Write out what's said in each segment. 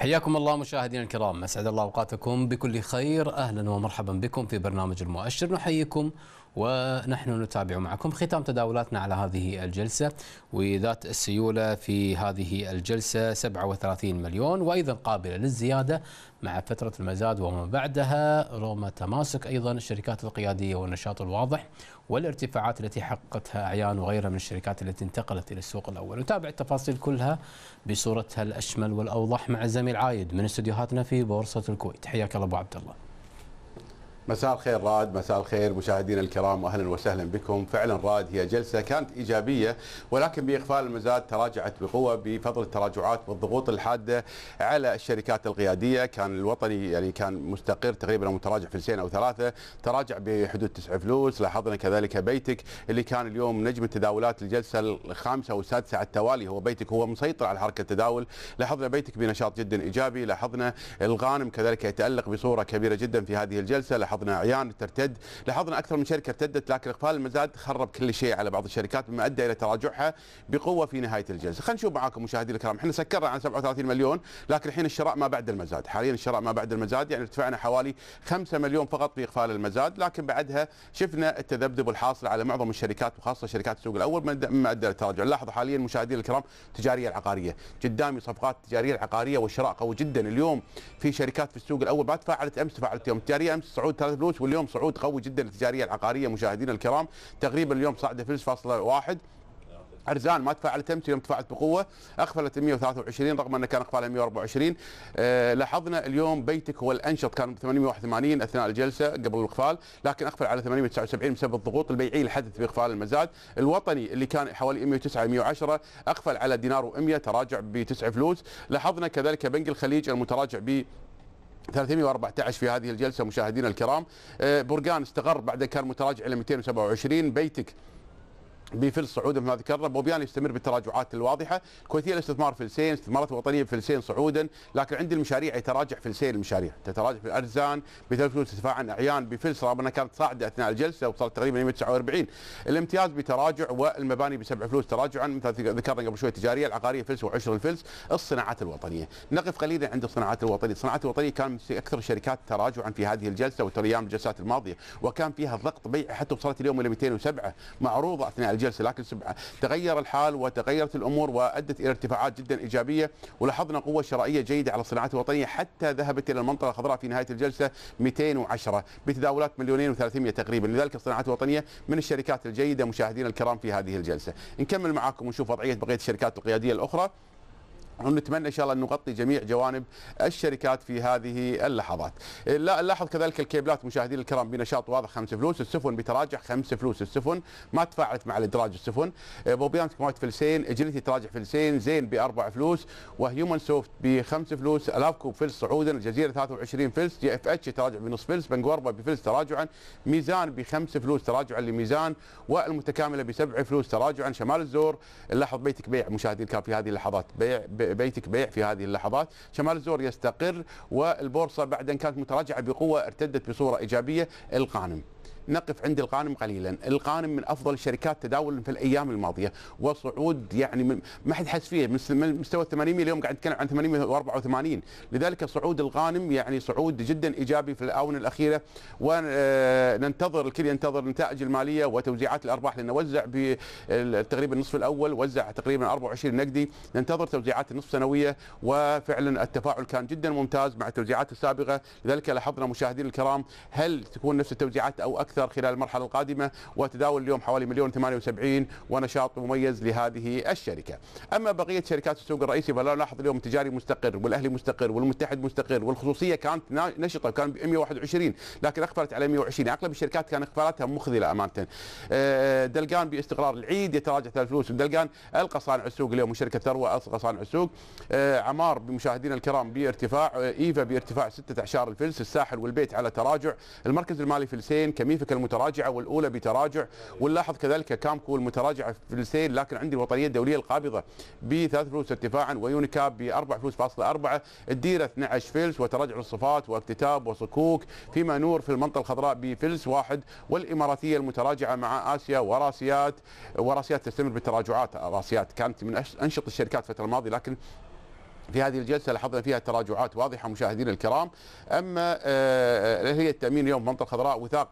حياكم الله مشاهدينا الكرام اسعد الله اوقاتكم بكل خير اهلا ومرحبا بكم في برنامج المؤشر نحييكم ونحن نتابع معكم ختام تداولاتنا على هذه الجلسه وذات السيوله في هذه الجلسه 37 مليون وايضا قابله للزياده مع فتره المزاد وما بعدها رغم تماسك ايضا الشركات القياديه والنشاط الواضح والارتفاعات التي حققتها أعيان وغيرها من الشركات التي انتقلت إلى السوق الأول نتابع التفاصيل كلها بصورتها الأشمل والأوضح مع الزميل عايد من استديوهاتنا في بورصة الكويت حياك الله أبو عبد الله مساء الخير راد مساء الخير مشاهدينا الكرام واهلا وسهلا بكم فعلا راد هي جلسه كانت ايجابيه ولكن باقفال المزاد تراجعت بقوه بفضل التراجعات والضغوط الحاده على الشركات القياديه كان الوطني يعني كان مستقر تقريبا متراجع فلسين او ثلاثه تراجع بحدود تسع فلوس لاحظنا كذلك بيتك اللي كان اليوم نجم التداولات الجلسه الخامسه والسادسه على التوالي هو بيتك هو مسيطر على حركه التداول لاحظنا بيتك بنشاط جدا ايجابي لاحظنا الغانم كذلك يتالق بصوره كبيره جدا في هذه الجلسه لاحظنا لاحظنا عيان ترتد لاحظنا اكثر من شركه ارتدت لكن اقفال المزاد خرب كل شيء على بعض الشركات بما ادى الى تراجعها بقوه في نهايه الجلسه خلينا نشوف معاكم مشاهدينا الكرام احنا سكرنا عن 37 مليون لكن الحين الشراء ما بعد المزاد حاليا الشراء ما بعد المزاد يعني ارتفعنا حوالي 5 مليون فقط في اقفال المزاد لكن بعدها شفنا التذبذب الحاصل على معظم الشركات وخاصه شركات السوق الاول مما ادى الى التراجع لاحظوا حاليا مشاهدينا الكرام التجاريه العقاريه قدامي صفقات التجاريه العقاريه والشراء قوي جدا اليوم في شركات في السوق الاول ما تفاعلت امس تفاعلت يوم التجاريه امس صعود ثلاث فلوس واليوم صعود قوي جدا التجاريه العقاريه مشاهدينا الكرام تقريبا اليوم صعد فلس فاصله واحد ارزان ما تفاعلت امس يوم تفاعلت بقوه اقفلت 123 رغم انه كان اقفالها 124 أه لاحظنا اليوم بيتك هو الانشط كان 881 اثناء الجلسه قبل الاقفال لكن اقفل على 879 بسبب الضغوط البيعيه اللي حدث باقفال المزاد الوطني اللي كان حوالي 109 110 اقفل على دينار و100 تراجع ب 9 فلوس لاحظنا كذلك بنك الخليج المتراجع ب 314 في هذه الجلسه مشاهدينا الكرام آه، برقان استقر بعد كان متراجع الى 227 بيتك بفلس صعودا ما ذكرنا بوبيان يستمر بالتراجعات الواضحه، الكويتيه الاستثمار فلسين، استثمارات وطنيه فلسين صعودا، لكن عند المشاريع يتراجع فلسين المشاريع، تتراجع في الارزان بثلاث فلوس اعيان بفلس رغم انها كانت صاعده اثناء الجلسه وصلت تقريبا 149 الامتياز بتراجع والمباني بسبع فلوس تراجعا مثل ذكرنا قبل شوي التجاريه العقاريه فلس وعشر الفلس، الصناعات الوطنيه، نقف قليلا عند الصناعات الوطنيه، الصناعات الوطنيه كان اكثر الشركات تراجعا في هذه الجلسه وايام الجلسات الماضيه وكان فيها ضغط بيع حتى وصلت اليوم الى 207 معروضه اثناء جلسه لكن تغير الحال وتغيرت الامور وادت الى ارتفاعات جدا ايجابيه ولاحظنا قوه شرائيه جيده على الصناعات الوطنيه حتى ذهبت الى المنطقه الخضراء في نهايه الجلسه 210 بتداولات مليونين و300 تقريبا لذلك الصناعات الوطنيه من الشركات الجيده مشاهدينا الكرام في هذه الجلسه نكمل معاكم ونشوف وضعيه بقيه الشركات القياديه الاخرى ونتمنى ان شاء الله ان نغطي جميع جوانب الشركات في هذه اللحظات. نلاحظ كذلك الكيبلات مشاهدينا الكرام بنشاط واضح خمس فلوس، السفن بتراجع خمس فلوس، السفن ما تفاعلت مع الادراج السفن، بوبيانت كومايت فلسين، اجلتي تراجع فلسين، زين باربع فلوس، وهيومن سوفت بخمس فلوس، الافكو فلس صعودا، الجزيره 23 فلس، جي اف اتش تراجع بنص فلس، بنجوربا بفلس تراجعا، ميزان بخمس فلوس تراجعا لميزان، والمتكامله بسبع فلوس تراجعا، شمال الزور، لاحظ بيتك بيع مشاهدينا الكرام في هذه اللحظات، بيع بيتك بيع في هذه اللحظات شمال الزور يستقر والبورصة بعد أن كانت متراجعة بقوة ارتدت بصورة إيجابية القانم نقف عند القانم قليلا القانم من أفضل الشركات تداولا في الأيام الماضية وصعود يعني ما حد حس فيه من مستوى 800 اليوم قاعد نتكلم عن 884 لذلك صعود القانم يعني صعود جدا إيجابي في الآونة الأخيرة وننتظر آه، الكل ينتظر النتائج المالية وتوزيعات الأرباح لأنه وزع تقريبا النصف الأول وزع تقريبا 24 نقدي ننتظر توزيعات النصف سنوية وفعلا التفاعل كان جدا ممتاز مع التوزيعات السابقة لذلك لاحظنا مشاهدينا الكرام هل تكون نفس التوزيعات أو أكثر أكثر خلال المرحلة القادمة وتداول اليوم حوالي مليون 78 ونشاط مميز لهذه الشركة أما بقية شركات السوق الرئيسي فلا نلاحظ اليوم التجاري مستقر والأهلي مستقر والمتحد مستقر والخصوصية كانت نشطة كان ب 121 لكن اقفلت على 120 أغلب الشركات كان اقفالاتها مخذلة أمانة آه، دلقان باستقرار العيد يتراجع الفلوس دلقان ألقى صانع السوق اليوم وشركة ثروة ألقى صانع السوق آه، عمار بمشاهدينا الكرام بارتفاع آه، إيفا بارتفاع سته أعشار الفلس الساحل والبيت على تراجع المركز المالي فلسين كميفك المتراجعه والاولى بتراجع ونلاحظ كذلك كامكو المتراجعه في السيل لكن عندي الوطنيه الدوليه القابضه بثلاث فلوس ارتفاعا ويونيكاب باربع فلوس فاصلة أربعة الديرة 12 فلس وتراجع الصفات واكتتاب وصكوك فيما نور في المنطقة الخضراء بفلس واحد والإماراتية المتراجعة مع آسيا وراسيات وراسيات تستمر بالتراجعات راسيات كانت من أنشط الشركات الفترة الماضية لكن في هذه الجلسة لاحظنا فيها تراجعات واضحة مشاهدينا الكرام أما آه، آه، هي التأمين اليوم منطقة الخضراء وثاق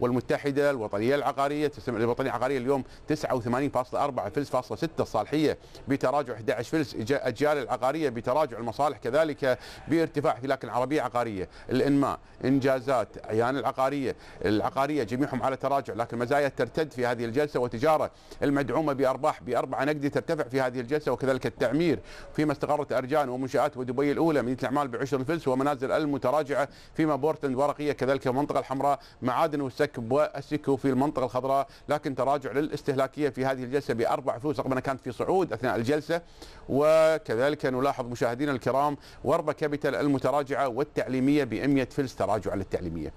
والمتحدة الوطنية العقارية الوطنية العقارية اليوم 89.4 فلس فاصلة 6 الصالحية بتراجع 11 فلس أجيال العقارية بتراجع المصالح كذلك بارتفاع لكن العربية عقارية الإنماء إنجازات عيان العقارية العقارية جميعهم على تراجع لكن مزايا ترتد في هذه الجلسة وتجارة المدعومة بأرباح بأربعة نقدي ترتفع في هذه الجلسة وكذلك التعمير فيما استقرت أرجاء السكان ومنشآت ودبي الأولى مدينة الأعمال بعشر الفلس ومنازل المتراجعة فيما بورتند ورقية كذلك المنطقة الحمراء معادن والسك والسكو في المنطقة الخضراء لكن تراجع للاستهلاكية في هذه الجلسة بأربع فلوس رغم أنها كانت في صعود أثناء الجلسة وكذلك نلاحظ مشاهدينا الكرام وربا كابيتال المتراجعة والتعليمية ب 100 فلس تراجع للتعليمية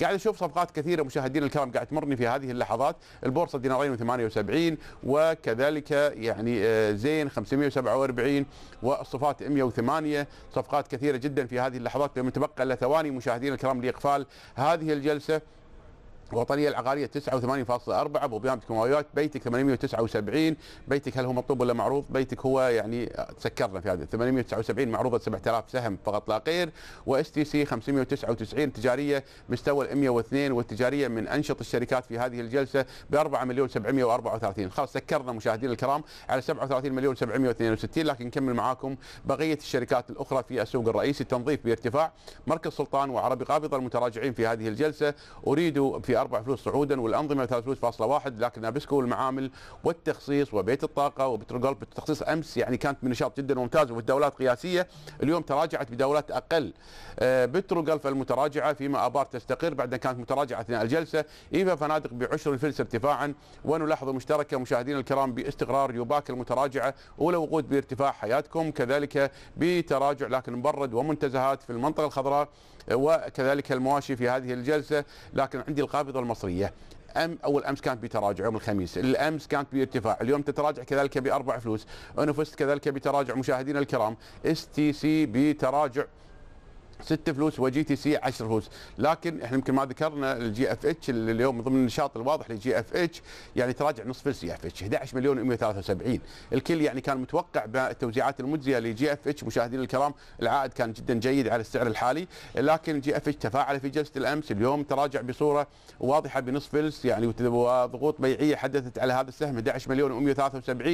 قاعد اشوف صفقات كثيره مشاهدينا الكرام قاعد تمرني في هذه اللحظات البورصه دينارين و78 وكذلك يعني آه، زين 547 والصفات 108 صفقات كثيره جدا في هذه اللحظات لما تبقى الا ثواني مشاهدينا الكرام لاقفال هذه الجلسه الوطنيه العقاريه 89.4 ابو بيان كماويات بيتك 879 بيتك هل هو مطلوب ولا معروض بيتك هو يعني تسكرنا في هذا 879 معروضه 7000 سهم فقط لا غير واس تي سي 599 تجاريه مستوى ال 102 والتجاريه من انشط الشركات في هذه الجلسه ب 4 مليون 734 خلاص سكرنا مشاهدينا الكرام على 37 مليون 762 لكن نكمل معاكم بقيه الشركات الاخرى في السوق الرئيسي التنظيف بارتفاع مركز سلطان وعربي قابضه المتراجعين في هذه الجلسه اريد في أربع فلوس صعودا والأنظمة ثلاث فلوس فاصلة واحد لكن نابسكو والمعامل والتخصيص وبيت الطاقة وبترجولف بالتخصيص أمس يعني كانت من نشاط جدا ممتاز وفي الدولات قياسية اليوم تراجعت بدولات أقل آه، بترجولف المتراجعة فيما أبار تستقر بعد أن كانت متراجعة أثناء الجلسة إيفا فنادق بعشر الفلس ارتفاعا ونلاحظ مشتركة مشاهدينا الكرام باستقرار يوباك المتراجعة أولى وقود بارتفاع حياتكم كذلك بتراجع لكن مبرد ومنتزهات في المنطقة الخضراء وكذلك المواشي في هذه الجلسة لكن عندي القابل القابضه المصريه أم اول امس كانت بتراجع يوم الخميس، الامس كانت بارتفاع، اليوم تتراجع كذلك باربع فلوس، انفست كذلك بتراجع مشاهدينا الكرام، اس تي سي بتراجع ست فلوس وجي تي سي 10 فلوس لكن احنا يمكن ما ذكرنا الجي اف اتش اللي اليوم ضمن النشاط الواضح للجي اف اتش يعني تراجع نصف جي اف اتش 11 مليون و 173 الكل يعني كان متوقع بالتوزيعات المجزيه للجي اف اتش مشاهدينا الكرام العائد كان جدا جيد على السعر الحالي لكن جي اف اتش تفاعل في جلسه الامس اليوم تراجع بصوره واضحه بنصف فلس يعني وضغوط بيعيه حدثت على هذا السهم 11 مليون و173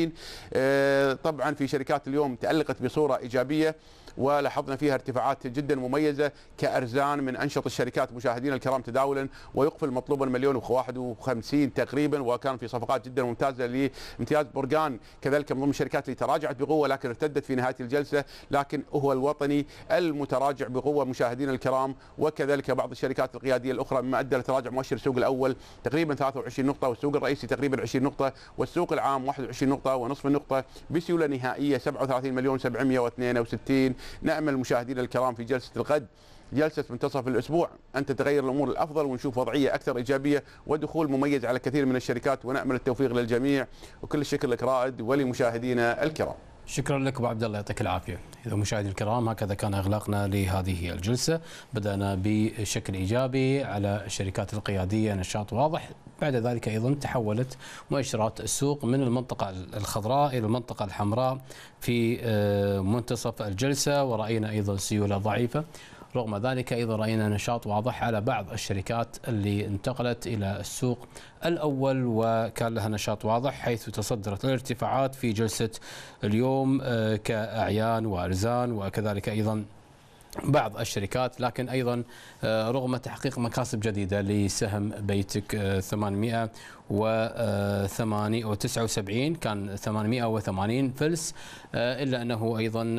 آه، طبعا في شركات اليوم تالقت بصوره ايجابيه ولاحظنا فيها ارتفاعات جدا مميزة كأرزان من أنشط الشركات مشاهدينا الكرام تداولا ويقفل مطلوبا مليون و51 تقريبا وكان في صفقات جدا ممتازة لامتياز برقان كذلك من ضمن الشركات اللي تراجعت بقوة لكن ارتدت في نهاية الجلسة لكن هو الوطني المتراجع بقوة مشاهدينا الكرام وكذلك بعض الشركات القيادية الأخرى مما أدى لتراجع مؤشر السوق الأول تقريبا 23 نقطة والسوق الرئيسي تقريبا 20 نقطة والسوق العام 21 نقطة ونصف النقطة بسيولة نهائية 37 مليون 762 نأمل مشاهدينا الكرام في جلسة القد جلسة منتصف الأسبوع أن تتغير الأمور الأفضل ونشوف وضعية أكثر إيجابية ودخول مميز على كثير من الشركات ونأمل التوفيق للجميع وكل الشكر لك رائد ولمشاهدينا الكرام شكرا لك ابو عبد الله يعطيك العافيه. اذا مشاهدي الكرام هكذا كان اغلاقنا لهذه الجلسه، بدانا بشكل ايجابي على الشركات القياديه نشاط واضح، بعد ذلك ايضا تحولت مؤشرات السوق من المنطقه الخضراء الى المنطقه الحمراء في آه، منتصف الجلسه وراينا ايضا سيوله ضعيفه. رغم ذلك أيضا رأينا نشاط واضح على بعض الشركات اللي انتقلت إلى السوق الأول وكان لها نشاط واضح حيث تصدرت الارتفاعات في جلسة اليوم آه، كأعيان وأرزان وكذلك أيضا بعض الشركات لكن ايضا آه، رغم تحقيق مكاسب جديده لسهم بيتك 879 آه، آه، كان 880 فلس الا انه ايضا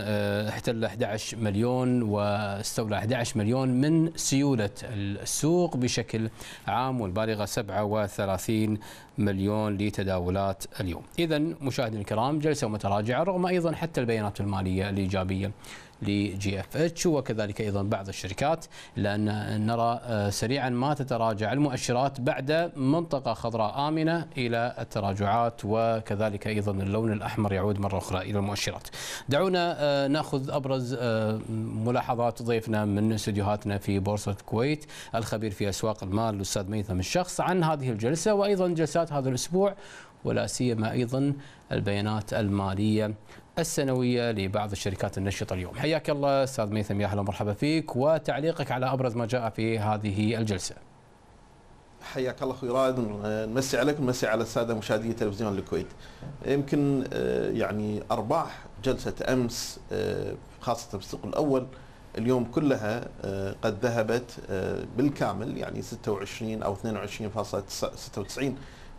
احتل 11 مليون واستولى 11 مليون من سيوله السوق بشكل عام والبالغه 37 مليون لتداولات اليوم. اذا مشاهدينا الكرام جلسه متراجعه رغم ايضا حتى البيانات الماليه الايجابيه لجي اف اتش وكذلك ايضا بعض الشركات لان نرى آه، سريعا ما تتراجع المؤشرات بعد منطقه خضراء امنه الى التراجعات وكذلك ايضا اللون الاحمر يعود مره اخرى الى المؤشرات. دعونا آه، ناخذ ابرز آه، ملاحظات ضيفنا من استديوهاتنا في بورصه الكويت الخبير في اسواق المال الاستاذ ميثم الشخص عن هذه الجلسه وايضا جلسات هذا الاسبوع ولا سيما ايضا البيانات الماليه السنويه لبعض الشركات النشطه اليوم. حياك الله استاذ ميثم يا اهلا ومرحبا فيك وتعليقك على ابرز ما جاء في هذه الجلسه. حياك الله اخوي رائد نمسي عليك ونمسي على الساده مشاهدي تلفزيون الكويت. يمكن آه، يعني ارباح جلسه امس آه، خاصه في السوق الاول اليوم كلها آه، قد ذهبت بالكامل يعني 26 او 22.96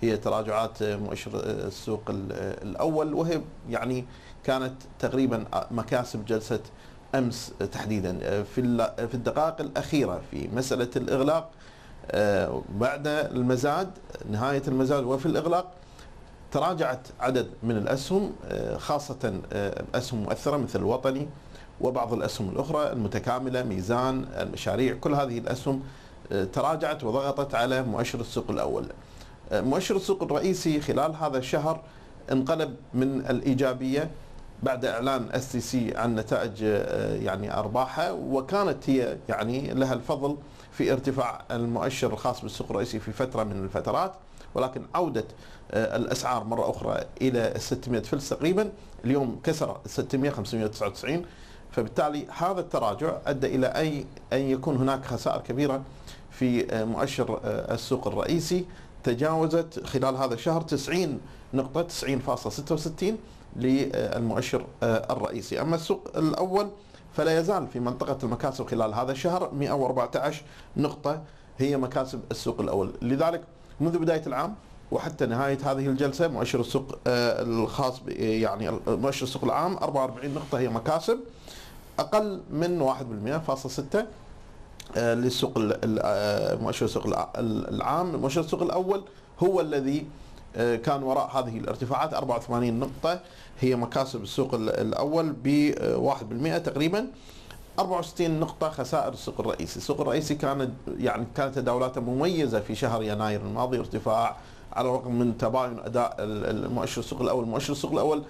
هي تراجعات مؤشر السوق الأول وهي يعني كانت تقريبا مكاسب جلسة أمس تحديدا في في الدقائق الأخيرة في مسألة الإغلاق آه، بعد المزاد نهاية المزاد وفي الإغلاق تراجعت عدد من الأسهم آه، خاصة آه، أسهم مؤثرة مثل الوطني وبعض الأسهم الأخرى المتكاملة ميزان المشاريع كل هذه الأسهم تراجعت وضغطت على مؤشر السوق الأول مؤشر السوق الرئيسي خلال هذا الشهر انقلب من الإيجابية بعد إعلان اس تي سي عن نتائج آه، يعني أرباحه وكانت هي يعني لها الفضل في ارتفاع المؤشر الخاص بالسوق الرئيسي في فترة من الفترات ولكن عودة آه، الأسعار مرة أخرى إلى 600 فلس تقريبا اليوم كسر 600 599 فبالتالي هذا التراجع أدى إلى أي أن يكون هناك خسائر كبيرة في آه، مؤشر السوق الرئيسي تجاوزت خلال هذا الشهر 90 نقطة 90.66 للمؤشر آه، الرئيسي أما السوق الأول فلا يزال في منطقة المكاسب خلال هذا الشهر 114 نقطة هي مكاسب السوق الأول لذلك منذ بداية العام وحتى نهاية هذه الجلسة مؤشر السوق آه، الخاص يعني مؤشر السوق العام 44 نقطة هي مكاسب أقل من 1% فاصل 6 آه، للسوق آه، مؤشر السوق العام مؤشر السوق الأول هو الذي آه، كان وراء هذه الارتفاعات 84 نقطة هي مكاسب السوق الأول ب 1% تقريبا 64 نقطة خسائر السوق الرئيسي، السوق الرئيسي كانت يعني كانت تداولاته مميزة في شهر يناير الماضي ارتفاع على الرغم من تباين أداء المؤشر السوق الأول، المؤشر السوق الأول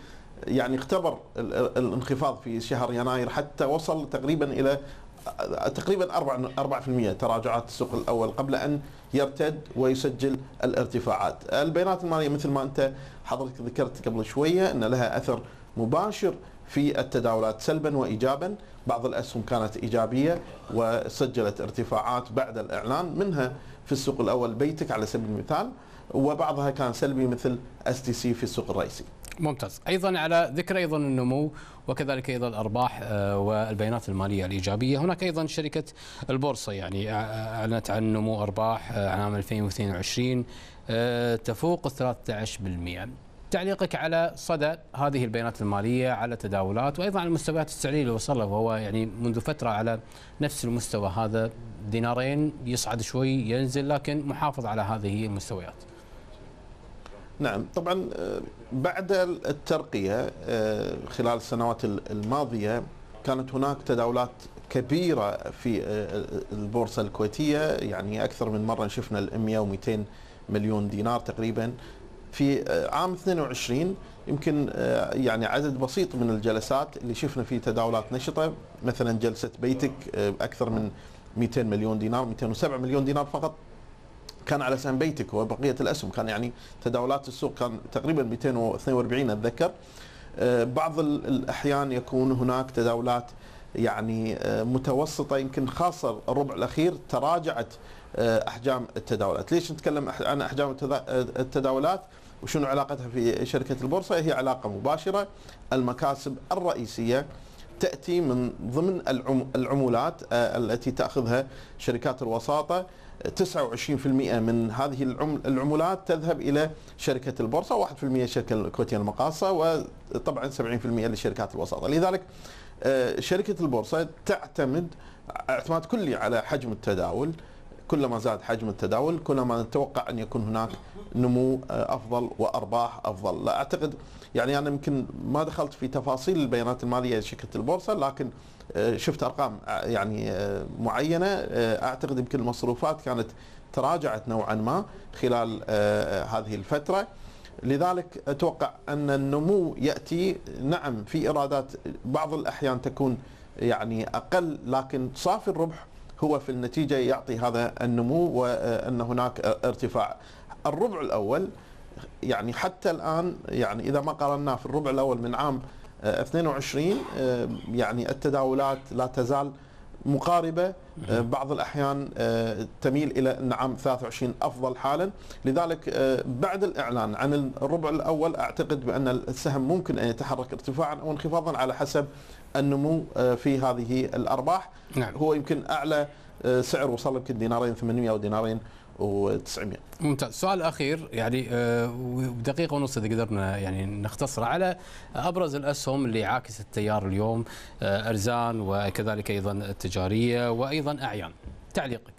يعني اختبر الانخفاض في شهر يناير حتى وصل تقريبا إلى تقريبا 4 4% تراجعات السوق الاول قبل ان يرتد ويسجل الارتفاعات. البيانات الماليه مثل ما انت حضرتك ذكرت قبل شويه ان لها اثر مباشر في التداولات سلبا وايجابا، بعض الاسهم كانت ايجابيه وسجلت ارتفاعات بعد الاعلان منها في السوق الاول بيتك على سبيل المثال وبعضها كان سلبي مثل اس تي سي في السوق الرئيسي. ممتاز ايضا على ذكر ايضا النمو وكذلك ايضا الارباح آه، والبيانات الماليه الايجابيه هناك ايضا شركه البورصه يعني آه، آه، اعلنت عن نمو ارباح عام 2022 تفوق 13% تعليقك على صدى هذه البيانات الماليه على التداولات وايضا على المستويات السعريه اللي وصل وهو يعني منذ فتره على نفس المستوى هذا دينارين يصعد شوي ينزل لكن محافظ على هذه المستويات نعم طبعا آه، بعد الترقية آه، خلال السنوات الماضية كانت هناك تداولات كبيرة في آه، البورصة الكويتية يعني أكثر من مرة شفنا ال 100 و 200 مليون دينار تقريبا في عام 22 يمكن يعني عدد بسيط من الجلسات اللي شفنا فيه تداولات نشطة مثلا جلسة بيتك أكثر من 200 مليون دينار 207 مليون دينار فقط كان على سهم بيتك وبقيه الاسهم كان يعني تداولات السوق كان تقريبا 242 اتذكر آه، بعض الاحيان يكون هناك تداولات يعني آه، متوسطه يمكن خاصه الربع الاخير تراجعت آه، احجام التداولات، ليش نتكلم عن احجام التداولات؟ وشنو علاقتها في شركه البورصه؟ هي علاقه مباشره المكاسب الرئيسيه تأتي من ضمن العمولات آه، التي تأخذها شركات الوساطة 29% من هذه العمولات تذهب إلى شركة البورصة 1% الشركة الكويتية المقاصة وطبعا 70% لشركات الوساطة لذلك آه، شركة البورصة تعتمد اعتماد كلي على حجم التداول كلما زاد حجم التداول كلما نتوقع أن يكون هناك نمو آه، أفضل وأرباح أفضل لا أعتقد يعني أنا يمكن ما دخلت في تفاصيل البيانات المالية لشركة البورصة لكن آه، شفت أرقام آه، يعني معينة أعتقد يمكن المصروفات كانت تراجعت نوعا ما خلال هذه الفتره لذلك اتوقع ان النمو ياتي نعم في ايرادات بعض الاحيان تكون يعني اقل لكن صافي الربح هو في النتيجة يعطي هذا النمو وأن هناك ارتفاع الربع الأول يعني حتى الآن يعني إذا ما قارناه في الربع الأول من عام 22 يعني التداولات لا تزال مقاربة آه، بعض الأحيان آه، تميل إلى نعم 23 أفضل حالا لذلك آه، بعد الإعلان عن الربع الأول أعتقد بأن السهم ممكن أن يتحرك ارتفاعا أو انخفاضا على حسب النمو في هذه الأرباح نعم. هو يمكن أعلى سعر وصل يمكن دينارين 800 أو دينارين و900 ممتاز سؤال اخير يعني آه، دقيقه ونص اذا قدرنا يعني نختصر على ابرز الاسهم اللي عاكس التيار اليوم آه، ارزان وكذلك ايضا التجاريه وايضا اعيان تعليقك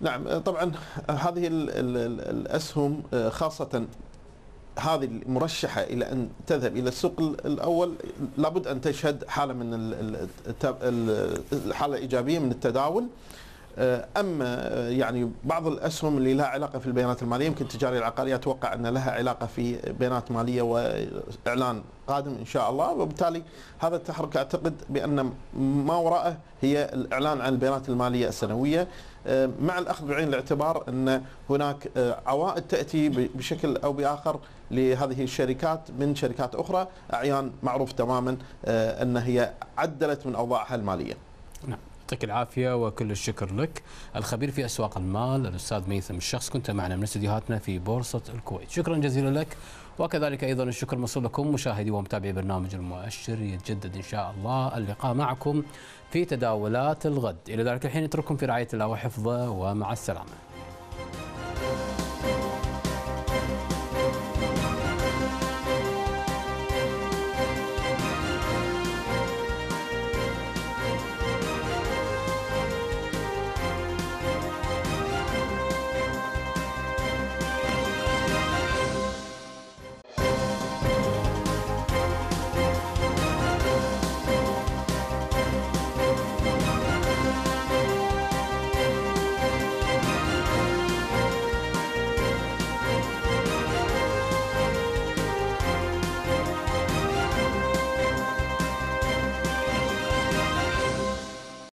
نعم آه، طبعا هذه الاسهم خاصه هذه المرشحة إلى أن تذهب إلى السوق الأول لابد أن تشهد حالة من الحالة الايجابيه من التداول آه، اما آه، يعني بعض الاسهم اللي لها علاقه في البيانات الماليه يمكن التجاريه العقاريه اتوقع ان لها علاقه في بيانات ماليه واعلان قادم ان شاء الله وبالتالي هذا التحرك اعتقد بان ما وراءه هي الاعلان عن البيانات الماليه السنويه آه، مع الاخذ بعين الاعتبار ان هناك عوائد تاتي بشكل او باخر لهذه الشركات من شركات اخرى اعيان معروف تماما ان هي عدلت من اوضاعها الماليه. نعم. يعطيك العافيه وكل الشكر لك الخبير في اسواق المال الاستاذ ميثم الشخص كنت معنا من استديوهاتنا في بورصه الكويت شكرا جزيلا لك وكذلك ايضا الشكر موصول لكم مشاهدي ومتابعي برنامج المؤشر يتجدد ان شاء الله اللقاء معكم في تداولات الغد الى ذلك الحين اترككم في رعايه الله وحفظه ومع السلامه